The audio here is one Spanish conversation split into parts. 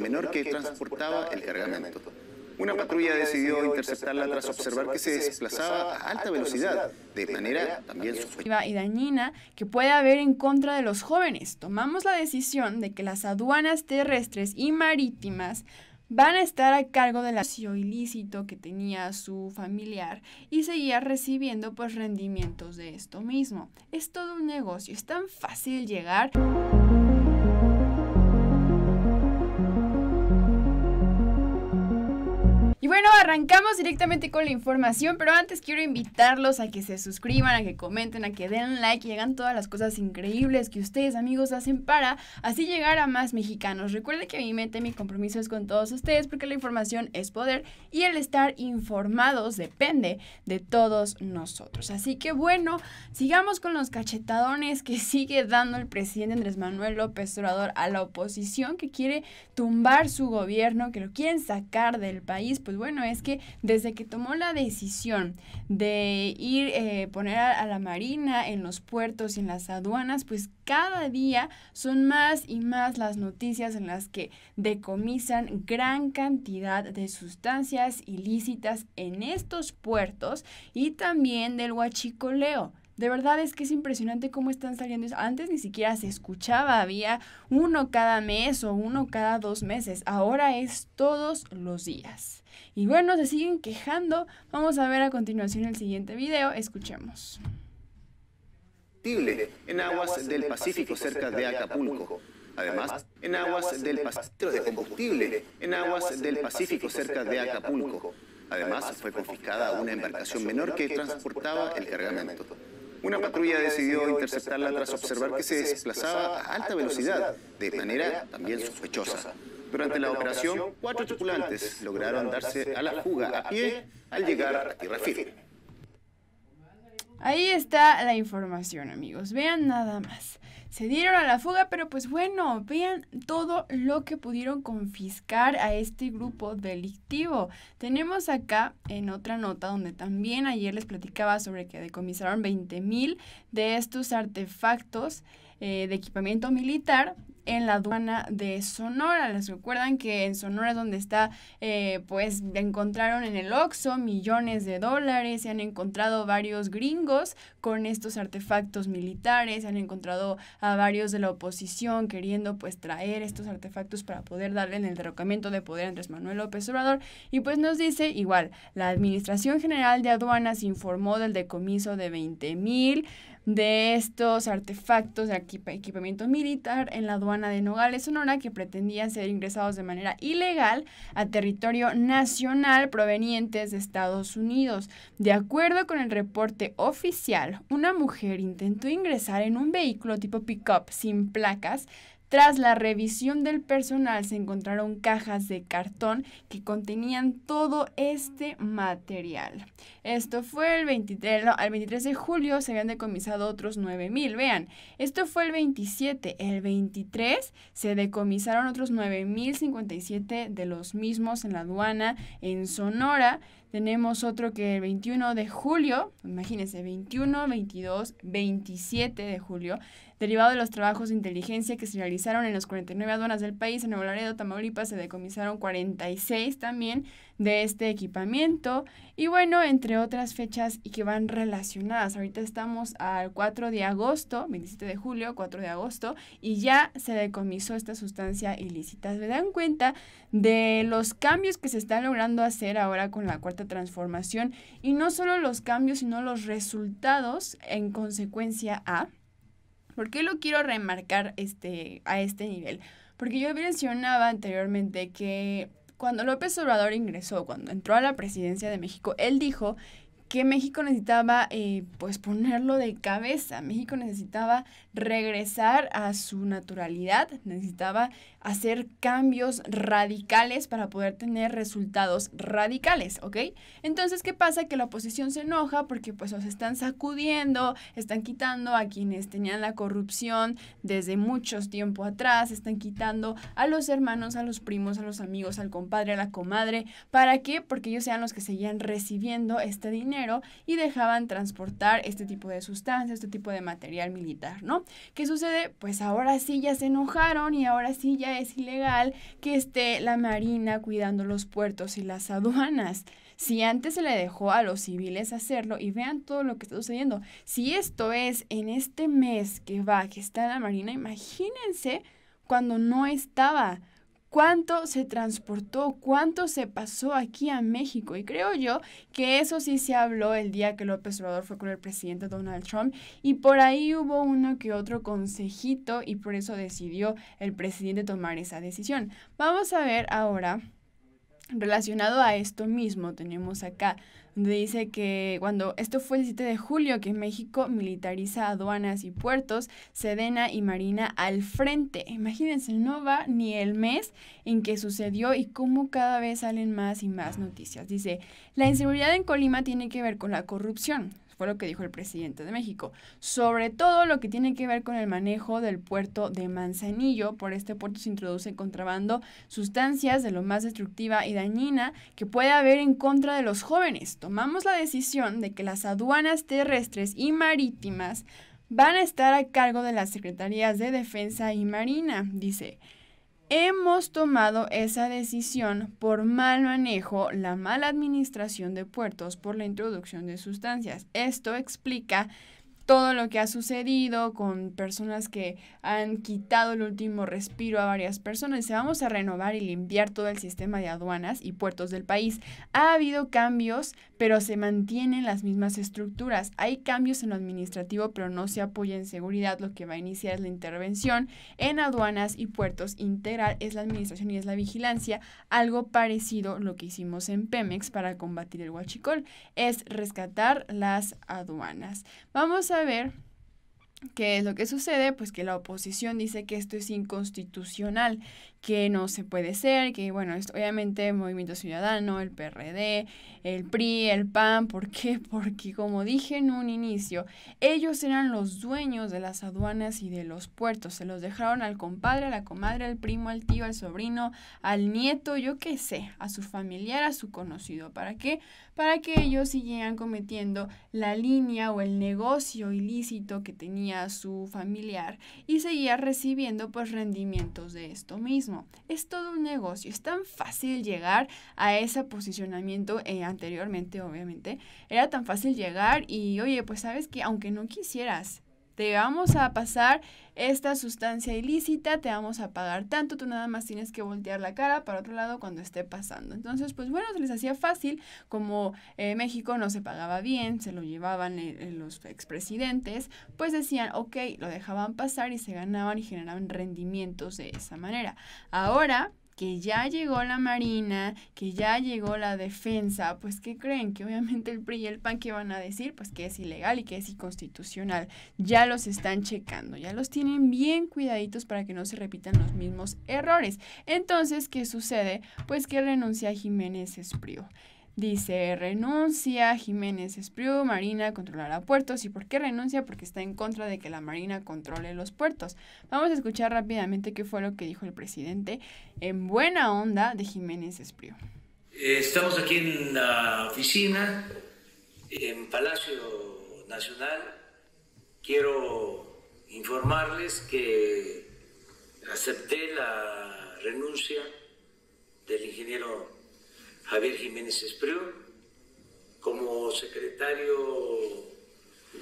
menor que transportaba el cargamento. Una patrulla decidió interceptarla tras observar que se desplazaba a alta velocidad, de manera también sospechosa. Y dañina que puede haber en contra de los jóvenes. Tomamos la decisión de que las aduanas terrestres y marítimas van a estar a cargo del negocio ilícito que tenía su familiar y seguía recibiendo pues rendimientos de esto mismo. Es todo un negocio, es tan fácil llegar. Bueno, arrancamos directamente con la información, pero antes quiero invitarlos a que se suscriban, a que comenten, a que den like y hagan todas las cosas increíbles que ustedes, amigos, hacen para así llegar a más mexicanos. Recuerden que mi mente, mi compromiso es con todos ustedes porque la información es poder y el estar informados depende de todos nosotros. Así que bueno, sigamos con los cachetadones que sigue dando el presidente Andrés Manuel López Obrador a la oposición que quiere tumbar su gobierno, que lo quieren sacar del país. Pues bueno, bueno, es que desde que tomó la decisión de ir, eh, poner a, la Marina en los puertos y en las aduanas, pues cada día son más y más las noticias en las que decomisan gran cantidad de sustancias ilícitas en estos puertos y también del huachicoleo. De verdad es que es impresionante cómo están saliendo. Antes ni siquiera se escuchaba, había uno cada mes o uno cada dos meses. Ahora es todos los días. Y bueno, se siguen quejando. Vamos a ver a continuación el siguiente video. Escuchemos. En aguas del Pacífico cerca de Acapulco. Además, en aguas del de combustible, en aguas del Pacífico cerca de Acapulco. Además, fue confiscada una embarcación menor que transportaba el cargamento. Una patrulla decidió interceptarla tras observar que se desplazaba a alta velocidad, de manera también sospechosa. Durante la operación, cuatro tripulantes lograron darse a la fuga a pie al llegar a tierra firme. Ahí está la información, amigos. Vean nada más. Se dieron a la fuga, pero pues bueno, vean todo lo que pudieron confiscar a este grupo delictivo. Tenemos acá en otra nota donde también ayer les platicaba sobre que decomisaron 20.000 mil de estos artefactos. Eh, de equipamiento militar en la aduana de Sonora. Les recuerdan que en Sonora es donde está, eh, pues encontraron en el Oxxo millones de dólares, se han encontrado varios gringos con estos artefactos militares, se han encontrado a varios de la oposición queriendo pues traer estos artefactos para poder darle en el derrocamiento de poder a Andrés Manuel López Obrador. Y pues nos dice igual, la Administración General de Aduanas informó del decomiso de 20 mil de estos artefactos de equipamiento militar en la aduana de Nogales, Sonora, que pretendían ser ingresados de manera ilegal a territorio nacional provenientes de Estados Unidos. De acuerdo con el reporte oficial, una mujer intentó ingresar en un vehículo tipo pickup sin placas tras la revisión del personal se encontraron cajas de cartón que contenían todo este material. Esto fue el 23, Al 23 de julio se habían decomisado otros 9.000, vean, esto fue el 27, el 23 se decomisaron otros 9.057 de los mismos en la aduana en Sonora tenemos otro que el 21 de julio, imagínense, 21, 22, 27 de julio, derivado de los trabajos de inteligencia que se realizaron en las 49 aduanas del país, en Nuevo Laredo, Tamaulipas, se decomisaron 46 también de este equipamiento y bueno, entre otras fechas y que van relacionadas. Ahorita estamos al 4 de agosto, 27 de julio, 4 de agosto, y ya se decomisó esta sustancia ilícita. ¿Se dan cuenta de los cambios que se están logrando hacer ahora con la cuarta transformación? Y no solo los cambios, sino los resultados en consecuencia a... ¿Por qué lo quiero remarcar este, a este nivel? Porque yo mencionaba anteriormente que cuando López Obrador ingresó, cuando entró a la presidencia de México, él dijo que México necesitaba eh, pues ponerlo de cabeza, México necesitaba regresar a su naturalidad, necesitaba hacer cambios radicales para poder tener resultados radicales, ¿ok? Entonces, ¿qué pasa? Que la oposición se enoja porque pues los están sacudiendo, están quitando a quienes tenían la corrupción desde muchos tiempo atrás, están quitando a los hermanos, a los primos, a los amigos, al compadre, a la comadre, ¿para qué? Porque ellos sean los que seguían recibiendo este dinero y dejaban transportar este tipo de sustancias, este tipo de material militar, ¿no? ¿Qué sucede? Pues ahora sí ya se enojaron y ahora sí ya es ilegal que esté la Marina cuidando los puertos y las aduanas. Si antes se le dejó a los civiles hacerlo y vean todo lo que está sucediendo. Si esto es en este mes que va, que está la Marina, imagínense cuando no estaba cuánto se transportó, cuánto se pasó aquí a México. Y creo yo que eso sí se habló el día que López Obrador fue con el presidente Donald Trump y por ahí hubo uno que otro consejito y por eso decidió el presidente tomar esa decisión. Vamos a ver ahora, relacionado a esto mismo, tenemos acá dice que cuando esto fue el 7 de julio que México militariza aduanas y puertos, Sedena y Marina al frente. Imagínense, no va ni el mes en que sucedió y cómo cada vez salen más y más noticias. Dice, la inseguridad en Colima tiene que ver con la corrupción fue lo que dijo el presidente de México, sobre todo lo que tiene que ver con el manejo del puerto de Manzanillo. Por este puerto se introduce contrabando sustancias de lo más destructiva y dañina que puede haber en contra de los jóvenes. Tomamos la decisión de que las aduanas terrestres y marítimas van a estar a cargo de las Secretarías de Defensa y Marina, dice. Hemos tomado esa decisión por mal manejo, la mala administración de puertos, por la introducción de sustancias. Esto explica todo lo que ha sucedido con personas que han quitado el último respiro a varias personas. Se vamos a renovar y limpiar todo el sistema de aduanas y puertos del país. Ha habido cambios pero se mantienen las mismas estructuras. Hay cambios en lo administrativo, pero no se apoya en seguridad. Lo que va a iniciar es la intervención en aduanas y puertos integral, es la administración y es la vigilancia, algo parecido a lo que hicimos en Pemex para combatir el huachicol, es rescatar las aduanas. Vamos a ver ¿Qué es lo que sucede? Pues que la oposición dice que esto es inconstitucional que no se puede ser, que bueno, obviamente Movimiento Ciudadano, el PRD, el PRI, el PAN, ¿por qué? Porque como dije en un inicio, ellos eran los dueños de las aduanas y de los puertos, se los dejaron al compadre, a la comadre, al primo, al tío, al sobrino, al nieto, yo qué sé, a su familiar, a su conocido, ¿para qué? Para que ellos siguieran cometiendo la línea o el negocio ilícito que tenía su familiar y seguía recibiendo pues rendimientos de esto mismo. Es todo un negocio. Es tan fácil llegar a ese posicionamiento eh, anteriormente, obviamente. Era tan fácil llegar y, oye, pues sabes que aunque no quisieras, te vamos a pasar esta sustancia ilícita, te vamos a pagar tanto, tú nada más tienes que voltear la cara para otro lado cuando esté pasando. Entonces, pues bueno, se les hacía fácil, como eh, México no se pagaba bien, se lo llevaban eh, eh, los expresidentes, pues decían, ok, lo dejaban pasar y se ganaban y generaban rendimientos de esa manera. Ahora, que ya llegó la Marina, que ya llegó la defensa, pues ¿qué creen? Que obviamente el PRI y el PAN que van a decir, pues que es ilegal y que es inconstitucional. Ya los están checando, ya los tienen bien cuidaditos para que no se repitan los mismos errores. Entonces, ¿qué sucede? Pues que renuncia Jiménez Espriu. Dice, renuncia Jiménez Espriu, Marina controlará puertos. ¿Y por qué renuncia? Porque está en contra de que la Marina controle los puertos. Vamos a escuchar rápidamente qué fue lo que dijo el presidente en buena onda de Jiménez Espriu. Eh, estamos aquí en la oficina, en Palacio Nacional. Quiero informarles que acepté la renuncia del ingeniero Javier Jiménez Espriu como secretario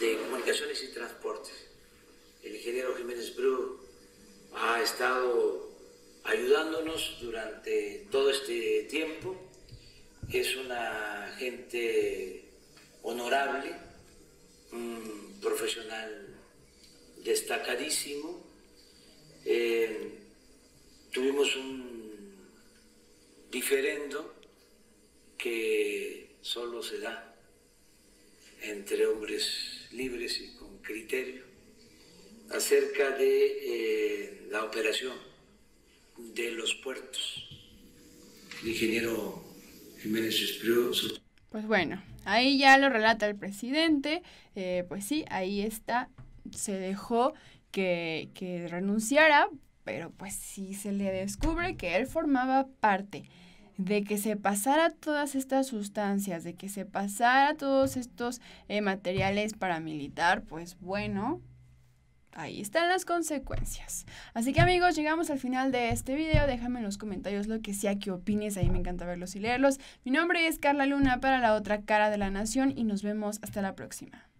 de Comunicaciones y Transportes. El ingeniero Jiménez Espriu ha estado ayudándonos durante todo este tiempo. Es una gente honorable, un profesional destacadísimo. Eh, tuvimos un diferendo que solo se da entre hombres libres y con criterio acerca de eh, la operación de los puertos. El ingeniero Jiménez Pues bueno, ahí ya lo relata el presidente, eh, pues sí, ahí está, se dejó que, que renunciara, pero pues sí se le descubre que él formaba parte de que se pasara todas estas sustancias, de que se pasara todos estos eh, materiales materiales paramilitar, pues bueno, ahí están las consecuencias. Así que amigos, llegamos al final de este video. Déjame en los comentarios lo que sea que opines. Ahí me encanta verlos y leerlos. Mi nombre es Carla Luna para la otra cara de la nación y nos vemos hasta la próxima.